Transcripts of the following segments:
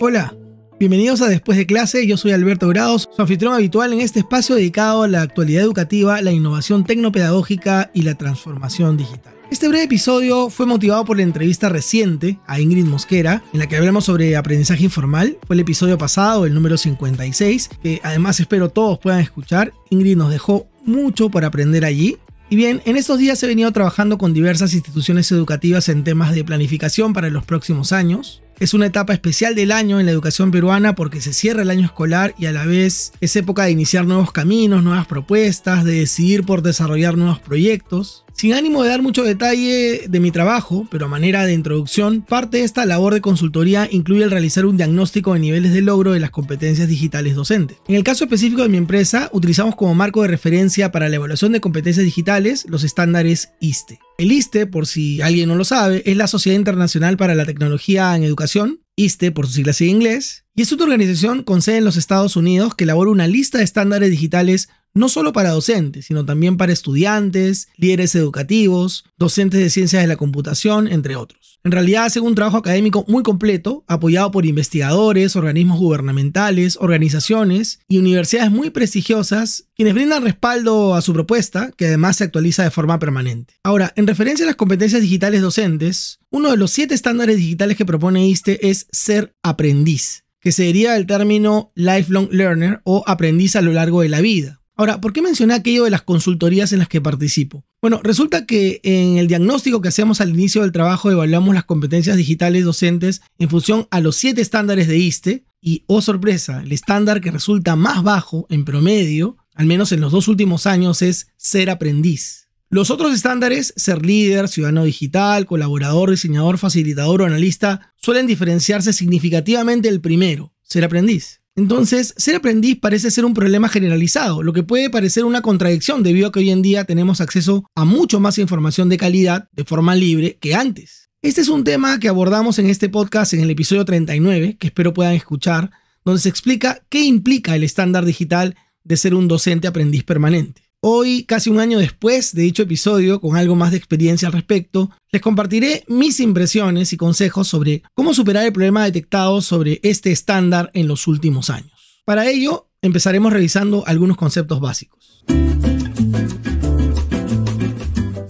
Hola, bienvenidos a Después de clase, yo soy Alberto Grados, su anfitrión habitual en este espacio dedicado a la actualidad educativa, la innovación tecnopedagógica y la transformación digital. Este breve episodio fue motivado por la entrevista reciente a Ingrid Mosquera, en la que hablamos sobre aprendizaje informal. Fue el episodio pasado, el número 56, que además espero todos puedan escuchar. Ingrid nos dejó mucho para aprender allí y bien, en estos días he venido trabajando con diversas instituciones educativas en temas de planificación para los próximos años. Es una etapa especial del año en la educación peruana porque se cierra el año escolar y a la vez es época de iniciar nuevos caminos, nuevas propuestas, de decidir por desarrollar nuevos proyectos. Sin ánimo de dar mucho detalle de mi trabajo, pero a manera de introducción, parte de esta labor de consultoría incluye el realizar un diagnóstico de niveles de logro de las competencias digitales docentes. En el caso específico de mi empresa, utilizamos como marco de referencia para la evaluación de competencias digitales los estándares ISTE. El ISTE, por si alguien no lo sabe, es la Sociedad Internacional para la Tecnología en Educación, ISTE por sus siglas en inglés, y es una organización con sede en los Estados Unidos que elabora una lista de estándares digitales no solo para docentes, sino también para estudiantes, líderes educativos, docentes de ciencias de la computación, entre otros. En realidad hace un trabajo académico muy completo, apoyado por investigadores, organismos gubernamentales, organizaciones y universidades muy prestigiosas, quienes brindan respaldo a su propuesta, que además se actualiza de forma permanente. Ahora, en referencia a las competencias digitales docentes, uno de los siete estándares digitales que propone ISTE es ser aprendiz que se deriva del término lifelong learner o aprendiz a lo largo de la vida. Ahora, ¿por qué mencioné aquello de las consultorías en las que participo? Bueno, resulta que en el diagnóstico que hacemos al inicio del trabajo evaluamos las competencias digitales docentes en función a los siete estándares de ISTE y, oh sorpresa, el estándar que resulta más bajo en promedio, al menos en los dos últimos años, es ser aprendiz. Los otros estándares, ser líder, ciudadano digital, colaborador, diseñador, facilitador o analista, suelen diferenciarse significativamente del primero, ser aprendiz. Entonces, ser aprendiz parece ser un problema generalizado, lo que puede parecer una contradicción debido a que hoy en día tenemos acceso a mucho más información de calidad de forma libre que antes. Este es un tema que abordamos en este podcast en el episodio 39, que espero puedan escuchar, donde se explica qué implica el estándar digital de ser un docente aprendiz permanente. Hoy, casi un año después de dicho episodio, con algo más de experiencia al respecto, les compartiré mis impresiones y consejos sobre cómo superar el problema detectado sobre este estándar en los últimos años. Para ello, empezaremos revisando algunos conceptos básicos.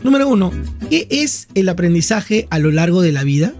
Número 1. ¿Qué es el aprendizaje a lo largo de la vida?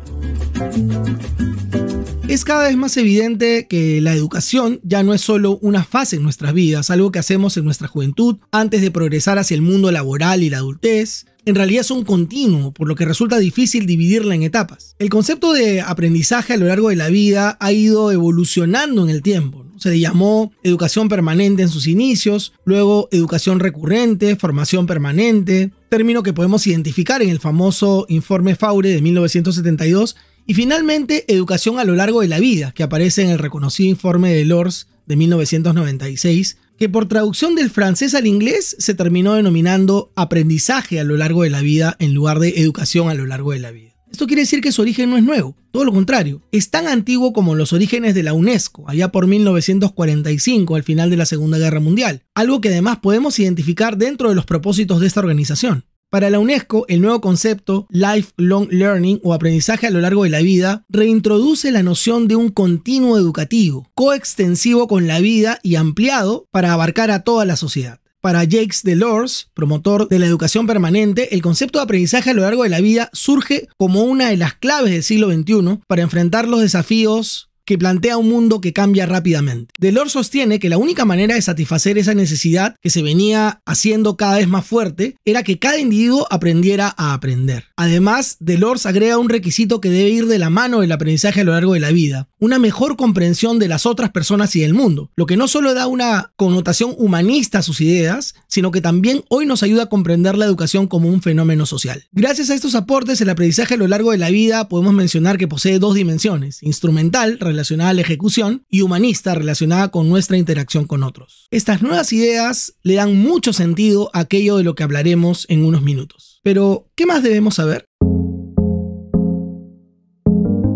Es cada vez más evidente que la educación ya no es solo una fase en nuestras vidas, algo que hacemos en nuestra juventud antes de progresar hacia el mundo laboral y la adultez. En realidad es un continuo, por lo que resulta difícil dividirla en etapas. El concepto de aprendizaje a lo largo de la vida ha ido evolucionando en el tiempo. Se le llamó educación permanente en sus inicios, luego educación recurrente, formación permanente, término que podemos identificar en el famoso informe Faure de 1972 y finalmente, educación a lo largo de la vida, que aparece en el reconocido informe de Lors de 1996, que por traducción del francés al inglés se terminó denominando aprendizaje a lo largo de la vida en lugar de educación a lo largo de la vida. Esto quiere decir que su origen no es nuevo, todo lo contrario, es tan antiguo como los orígenes de la UNESCO, allá por 1945, al final de la Segunda Guerra Mundial, algo que además podemos identificar dentro de los propósitos de esta organización. Para la UNESCO, el nuevo concepto Lifelong Learning o aprendizaje a lo largo de la vida reintroduce la noción de un continuo educativo, coextensivo con la vida y ampliado para abarcar a toda la sociedad. Para Jacques Delors, promotor de la educación permanente, el concepto de aprendizaje a lo largo de la vida surge como una de las claves del siglo XXI para enfrentar los desafíos que plantea un mundo que cambia rápidamente. Delors sostiene que la única manera de satisfacer esa necesidad que se venía haciendo cada vez más fuerte era que cada individuo aprendiera a aprender. Además, Delors agrega un requisito que debe ir de la mano del aprendizaje a lo largo de la vida, una mejor comprensión de las otras personas y del mundo, lo que no solo da una connotación humanista a sus ideas, sino que también hoy nos ayuda a comprender la educación como un fenómeno social. Gracias a estos aportes, el aprendizaje a lo largo de la vida podemos mencionar que posee dos dimensiones, instrumental relacionada a la ejecución y humanista relacionada con nuestra interacción con otros. Estas nuevas ideas le dan mucho sentido a aquello de lo que hablaremos en unos minutos. Pero, ¿qué más debemos saber?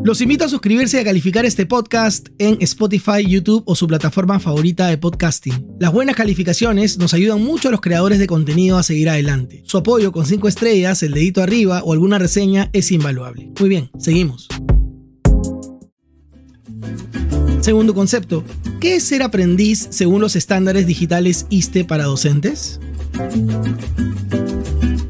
Los invito a suscribirse y a calificar este podcast en Spotify, YouTube o su plataforma favorita de podcasting. Las buenas calificaciones nos ayudan mucho a los creadores de contenido a seguir adelante. Su apoyo con 5 estrellas, el dedito arriba o alguna reseña es invaluable. Muy bien, seguimos. Segundo concepto, ¿qué es ser aprendiz según los estándares digitales ISTE para docentes?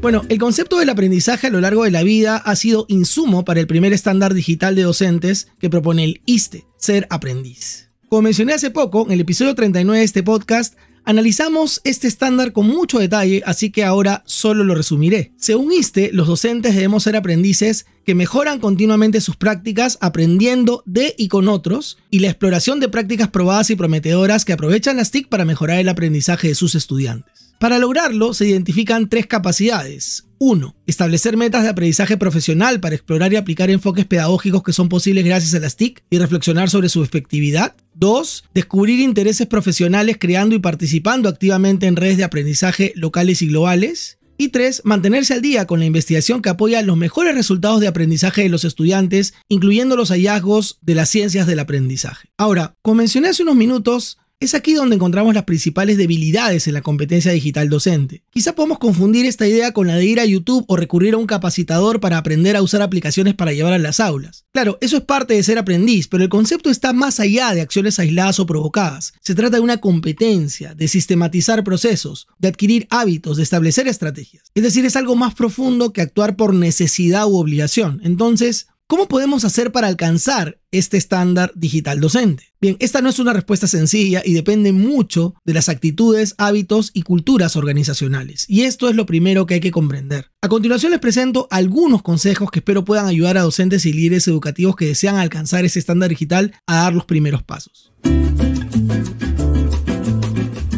Bueno, el concepto del aprendizaje a lo largo de la vida ha sido insumo para el primer estándar digital de docentes que propone el ISTE, ser aprendiz. Como mencioné hace poco, en el episodio 39 de este podcast, Analizamos este estándar con mucho detalle, así que ahora solo lo resumiré. Según ISTE, los docentes debemos ser aprendices que mejoran continuamente sus prácticas aprendiendo de y con otros y la exploración de prácticas probadas y prometedoras que aprovechan las TIC para mejorar el aprendizaje de sus estudiantes. Para lograrlo se identifican tres capacidades. 1. Establecer metas de aprendizaje profesional para explorar y aplicar enfoques pedagógicos que son posibles gracias a las TIC y reflexionar sobre su efectividad. 2. Descubrir intereses profesionales creando y participando activamente en redes de aprendizaje locales y globales. Y 3. Mantenerse al día con la investigación que apoya los mejores resultados de aprendizaje de los estudiantes, incluyendo los hallazgos de las ciencias del aprendizaje. Ahora, como mencioné hace unos minutos, es aquí donde encontramos las principales debilidades en la competencia digital docente. Quizá podemos confundir esta idea con la de ir a YouTube o recurrir a un capacitador para aprender a usar aplicaciones para llevar a las aulas. Claro, eso es parte de ser aprendiz, pero el concepto está más allá de acciones aisladas o provocadas. Se trata de una competencia, de sistematizar procesos, de adquirir hábitos, de establecer estrategias. Es decir, es algo más profundo que actuar por necesidad u obligación. Entonces, ¿Cómo podemos hacer para alcanzar este estándar digital docente? Bien, esta no es una respuesta sencilla y depende mucho de las actitudes, hábitos y culturas organizacionales. Y esto es lo primero que hay que comprender. A continuación les presento algunos consejos que espero puedan ayudar a docentes y líderes educativos que desean alcanzar ese estándar digital a dar los primeros pasos.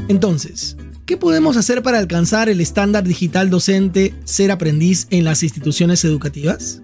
Entonces, ¿Qué podemos hacer para alcanzar el estándar digital docente ser aprendiz en las instituciones educativas?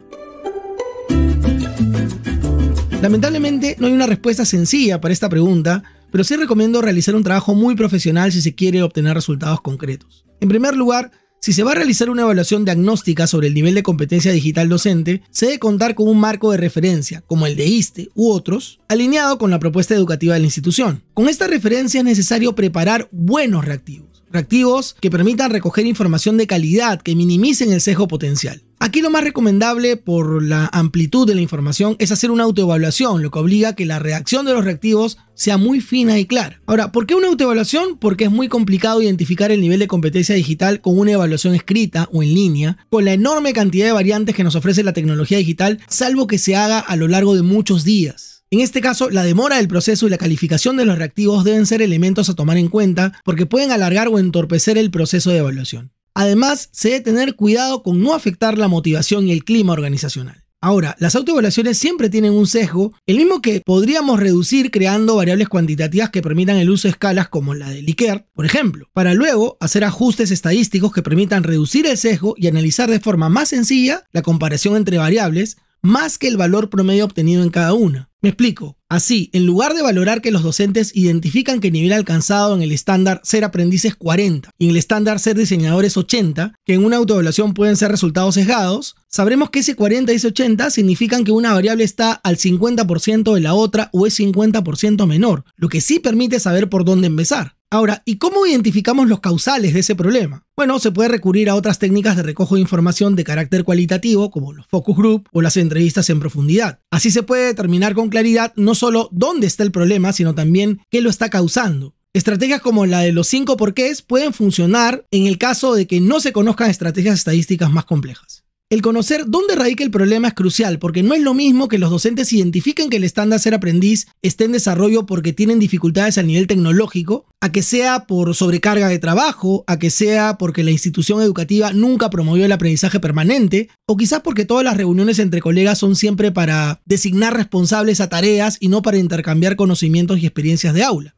Lamentablemente no hay una respuesta sencilla para esta pregunta, pero sí recomiendo realizar un trabajo muy profesional si se quiere obtener resultados concretos. En primer lugar, si se va a realizar una evaluación diagnóstica sobre el nivel de competencia digital docente, se debe contar con un marco de referencia, como el de ISTE u otros, alineado con la propuesta educativa de la institución. Con esta referencia es necesario preparar buenos reactivos, reactivos que permitan recoger información de calidad que minimicen el sesgo potencial. Aquí lo más recomendable por la amplitud de la información es hacer una autoevaluación, lo que obliga a que la reacción de los reactivos sea muy fina y clara. Ahora, ¿por qué una autoevaluación? Porque es muy complicado identificar el nivel de competencia digital con una evaluación escrita o en línea, con la enorme cantidad de variantes que nos ofrece la tecnología digital, salvo que se haga a lo largo de muchos días. En este caso, la demora del proceso y la calificación de los reactivos deben ser elementos a tomar en cuenta porque pueden alargar o entorpecer el proceso de evaluación. Además, se debe tener cuidado con no afectar la motivación y el clima organizacional. Ahora, las autoevaluaciones siempre tienen un sesgo, el mismo que podríamos reducir creando variables cuantitativas que permitan el uso de escalas como la de Likert, por ejemplo, para luego hacer ajustes estadísticos que permitan reducir el sesgo y analizar de forma más sencilla la comparación entre variables más que el valor promedio obtenido en cada una. Me explico. Así, en lugar de valorar que los docentes identifican que nivel alcanzado en el estándar ser aprendices 40 y en el estándar ser diseñadores 80, que en una autoevaluación pueden ser resultados sesgados, sabremos que ese 40 y ese 80 significan que una variable está al 50% de la otra o es 50% menor, lo que sí permite saber por dónde empezar. Ahora, ¿y cómo identificamos los causales de ese problema? Bueno, se puede recurrir a otras técnicas de recojo de información de carácter cualitativo, como los focus group o las entrevistas en profundidad. Así se puede determinar con claridad no solo dónde está el problema, sino también qué lo está causando. Estrategias como la de los cinco porqués pueden funcionar en el caso de que no se conozcan estrategias estadísticas más complejas. El conocer dónde radica el problema es crucial, porque no es lo mismo que los docentes identifiquen que el estándar ser aprendiz esté en desarrollo porque tienen dificultades al nivel tecnológico, a que sea por sobrecarga de trabajo, a que sea porque la institución educativa nunca promovió el aprendizaje permanente, o quizás porque todas las reuniones entre colegas son siempre para designar responsables a tareas y no para intercambiar conocimientos y experiencias de aula.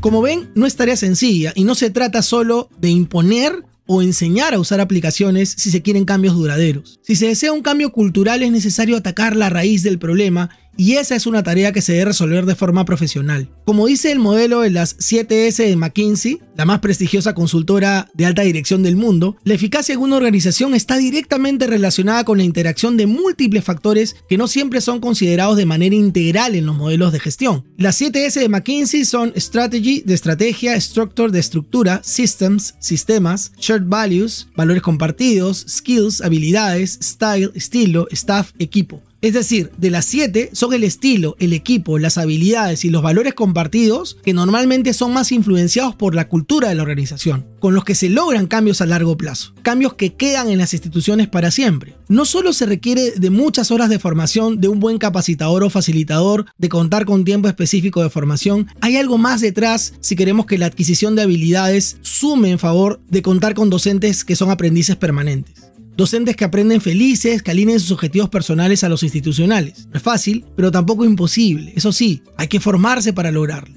Como ven, no es tarea sencilla y no se trata solo de imponer o enseñar a usar aplicaciones si se quieren cambios duraderos. Si se desea un cambio cultural es necesario atacar la raíz del problema y esa es una tarea que se debe resolver de forma profesional. Como dice el modelo de las 7S de McKinsey, la más prestigiosa consultora de alta dirección del mundo, la eficacia de una organización está directamente relacionada con la interacción de múltiples factores que no siempre son considerados de manera integral en los modelos de gestión. Las 7S de McKinsey son Strategy de estrategia, Structure de estructura, Systems, sistemas, Shared Values, valores compartidos, Skills, habilidades, Style, estilo, Staff, equipo. Es decir, de las siete son el estilo, el equipo, las habilidades y los valores compartidos que normalmente son más influenciados por la cultura de la organización, con los que se logran cambios a largo plazo, cambios que quedan en las instituciones para siempre. No solo se requiere de muchas horas de formación, de un buen capacitador o facilitador, de contar con tiempo específico de formación, hay algo más detrás si queremos que la adquisición de habilidades sume en favor de contar con docentes que son aprendices permanentes. Docentes que aprenden felices, que alineen sus objetivos personales a los institucionales. No es fácil, pero tampoco imposible. Eso sí, hay que formarse para lograrlo.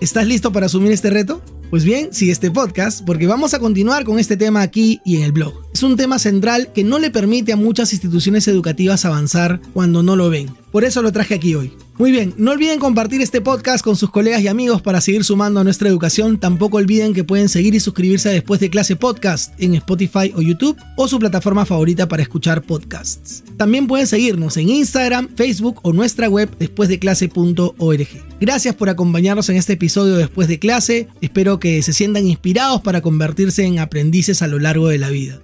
¿Estás listo para asumir este reto? Pues bien, sigue este podcast porque vamos a continuar con este tema aquí y en el blog. Es un tema central que no le permite a muchas instituciones educativas avanzar cuando no lo ven. Por eso lo traje aquí hoy. Muy bien, no olviden compartir este podcast con sus colegas y amigos para seguir sumando a nuestra educación. Tampoco olviden que pueden seguir y suscribirse a Después de Clase Podcast en Spotify o YouTube o su plataforma favorita para escuchar podcasts. También pueden seguirnos en Instagram, Facebook o nuestra web despuesdeclase.org. Gracias por acompañarnos en este episodio Después de Clase. Espero que se sientan inspirados para convertirse en aprendices a lo largo de la vida.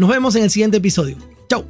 Nos vemos en el siguiente episodio. ¡Chao!